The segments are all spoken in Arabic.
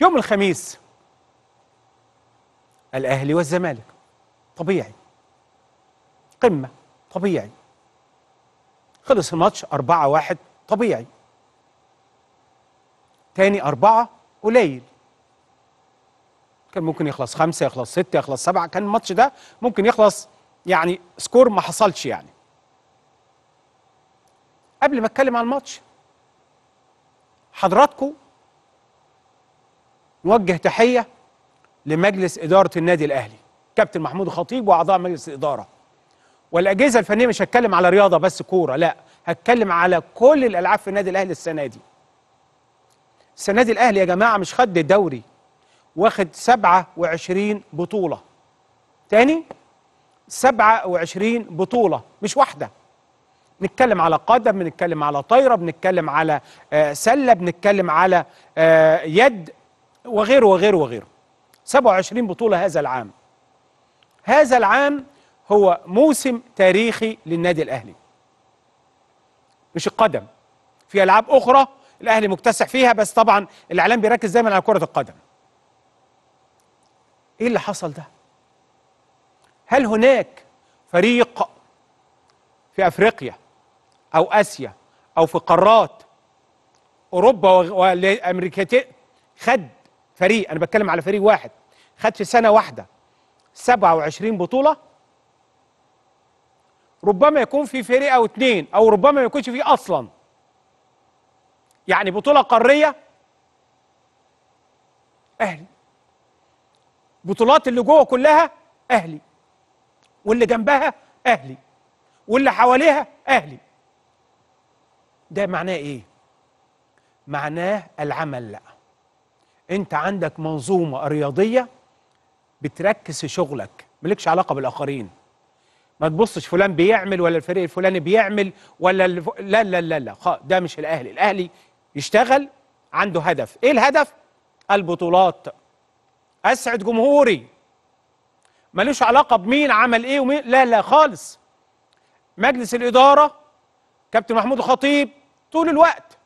يوم الخميس الأهلي والزمالك طبيعي قمة طبيعي خلص الماتش أربعة واحد طبيعي تاني أربعة قليل كان ممكن يخلص خمسة يخلص ستة يخلص سبعة كان الماتش ده ممكن يخلص يعني سكور ما حصلش يعني قبل ما اتكلم عن الماتش حضراتكم نوجه تحية لمجلس إدارة النادي الأهلي كابتن محمود الخطيب وأعضاء مجلس الإدارة والأجهزة الفنية مش هتكلم على رياضة بس كورة لا هتكلم على كل الألعاب في النادي الأهلي السنة دي السنة دي الأهلي يا جماعة مش خد الدوري واخد 27 بطولة تاني 27 بطولة مش واحدة نتكلم على قدم بنتكلم على طايرة بنتكلم على آه، سلة بنتكلم على آه، يد وغيره وغيره وغيره 27 بطولة هذا العام هذا العام هو موسم تاريخي للنادي الأهلي مش القدم في ألعاب أخرى الأهلي مكتسح فيها بس طبعا الإعلام بيركز دايما على كرة القدم إيه اللي حصل ده؟ هل هناك فريق في أفريقيا أو آسيا أو في قارات أوروبا وأمريكتين خد فريق انا بتكلم على فريق واحد خد في سنه واحده 27 بطوله ربما يكون في فريق او اثنين او ربما ما يكونش فيه اصلا يعني بطوله قاريه اهلي بطولات اللي جوه كلها اهلي واللي جنبها اهلي واللي حواليها اهلي ده معناه ايه معناه العمل لأ. انت عندك منظومه رياضيه بتركز في شغلك مالكش علاقه بالاخرين ما تبصش فلان بيعمل ولا الفريق الفلاني بيعمل ولا الف... لا لا لا لا ده مش الاهلي الاهلي يشتغل عنده هدف ايه الهدف البطولات اسعد جمهوري ملوش علاقه بمين عمل ايه ومين لا لا خالص مجلس الاداره كابتن محمود الخطيب طول الوقت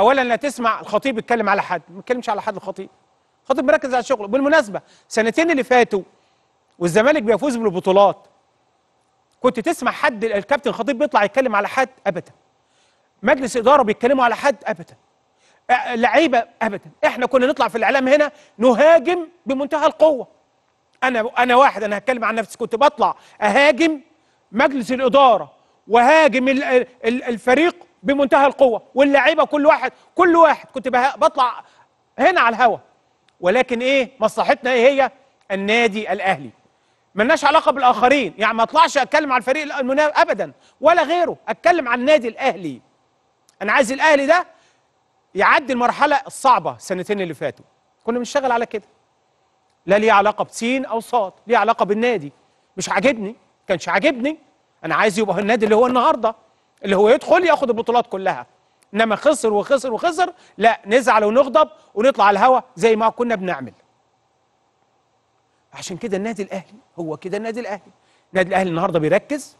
اولا لا تسمع الخطيب يتكلم على حد ما يتكلمش على حد الخطيب الخطيب مركز على شغله بالمناسبه السنتين اللي فاتوا والزمالك بيفوز بالبطولات كنت تسمع حد الكابتن الخطيب بيطلع يتكلم على حد ابدا مجلس اداره بيتكلموا على حد ابدا لعيبه ابدا احنا كنا نطلع في الاعلام هنا نهاجم بمنتهى القوه انا انا واحد انا هتكلم عن نفسي كنت بطلع اهاجم مجلس الاداره وهاجم الفريق بمنتهى القوه واللاعيبه كل واحد كل واحد كنت بطلع هنا على الهوا ولكن ايه مصلحتنا ايه هي النادي الاهلي ملناش علاقه بالاخرين يعني ما اطلعش اتكلم عن الفريق المنافس ابدا ولا غيره اتكلم عن النادي الاهلي انا عايز الاهلي ده يعدي المرحله الصعبه السنتين اللي فاتوا كنا بنشتغل على كده لا ليه علاقه بسين او صاد ليه علاقه بالنادي مش عاجبني كانش عاجبني انا عايز يبقى النادي اللي هو النهارده اللي هو يدخل ياخد البطولات كلها انما خسر وخسر وخسر لا نزعل ونغضب ونطلع على الهوا زي ما كنا بنعمل عشان كده النادي الاهلي هو كده النادي الاهلي النادي الاهلي النهارده بيركز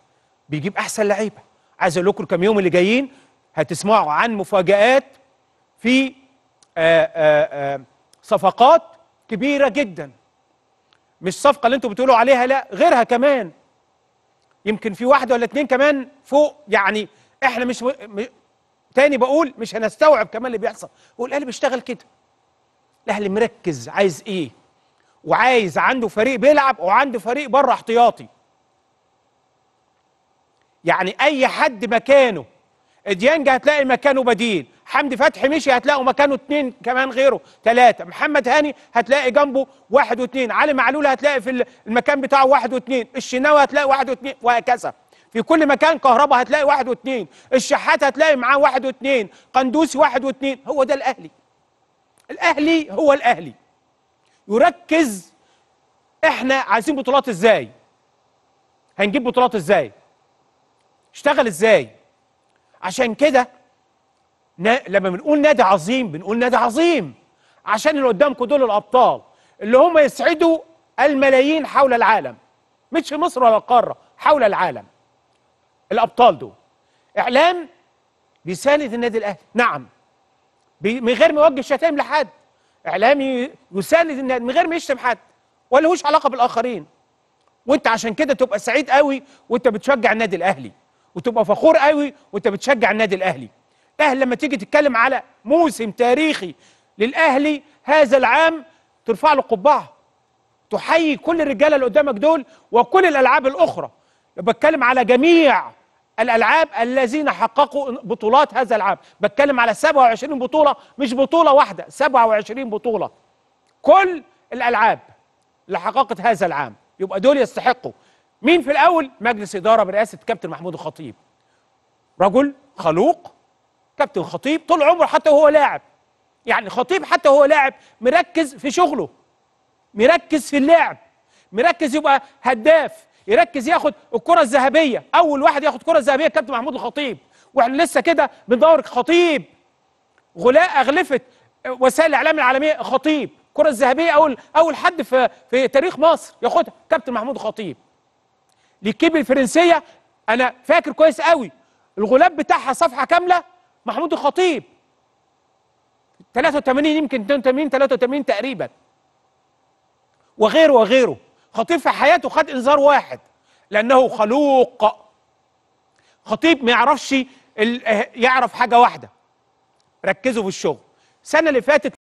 بيجيب احسن لعيبه عايز اقول لكم الكام يوم اللي جايين هتسمعوا عن مفاجات في آآ آه، آآ آه، آه، صفقات كبيره جدا مش الصفقه اللي انتوا بتقولوا عليها لا غيرها كمان يمكن في واحد ولا اتنين كمان فوق يعني احنا مش م... م... تاني بقول مش هنستوعب كمان اللي بيحصل والاهلي بيشتغل كده الاهلي مركز عايز ايه وعايز عنده فريق بيلعب وعنده فريق بره احتياطي يعني اي حد مكانه اديانج هتلاقي مكانه بديل حمدي فتحي مشي هتلاقوا مكانه اثنين كمان غيره ثلاثه محمد هاني هتلاقي جنبه واحد واثنين علي معلول هتلاقي في المكان بتاعه واحد واثنين الشناوي هتلاقي واحد واثنين وهكذا في كل مكان كهرباء هتلاقي واحد واثنين الشحات هتلاقي معاه واحد واثنين قندوسي واحد واثنين هو ده الاهلي الاهلي هو الاهلي يركز احنا عايزين بطولات ازاي هنجيب بطولات ازاي اشتغل ازاي عشان كده لما بنقول نادي عظيم بنقول نادي عظيم عشان اللي قدامكم دول الابطال اللي هم يسعدوا الملايين حول العالم مش في مصر ولا القاره حول العالم الابطال دول اعلام بيساند النادي الاهلي نعم من غير ما يوجه شتائم لحد اعلامي يساند النادي من غير ما يشتم حد ولا لهوش علاقه بالاخرين وانت عشان كده تبقى سعيد قوي وانت بتشجع النادي الاهلي وتبقى فخور قوي وانت بتشجع النادي الاهلي الاهلي لما تيجي تتكلم على موسم تاريخي للاهلي هذا العام ترفع له قبعه تحيي كل الرجاله اللي قدامك دول وكل الالعاب الاخرى بتكلم على جميع الالعاب الذين حققوا بطولات هذا العام بتكلم على 27 بطوله مش بطوله واحده 27 بطوله كل الالعاب اللي حققت هذا العام يبقى دول يستحقوا مين في الاول مجلس اداره برئاسه كابتن محمود الخطيب رجل خلوق كابتن خطيب طول عمره حتى وهو لاعب يعني خطيب حتى وهو لاعب مركز في شغله مركز في اللعب مركز يبقى هداف يركز ياخد الكره الذهبيه اول واحد ياخد كره ذهبيه كابتن محمود الخطيب واحنا لسه كده بندور خطيب غلاء اغلفت وسائل الاعلام العالميه خطيب الكره الذهبيه اول اول حد في في تاريخ مصر ياخدها كابتن محمود الخطيب للكيب الفرنسيه انا فاكر كويس قوي الغلاف بتاعها صفحه كامله محمود الخطيب 83 يمكن 82 83 تقريبا وغيره وغيره خطيب في حياته خد انذار واحد لانه خلوق خطيب ما يعرفش يعرف حاجه واحده ركزوا في الشغل السنه اللي فاتت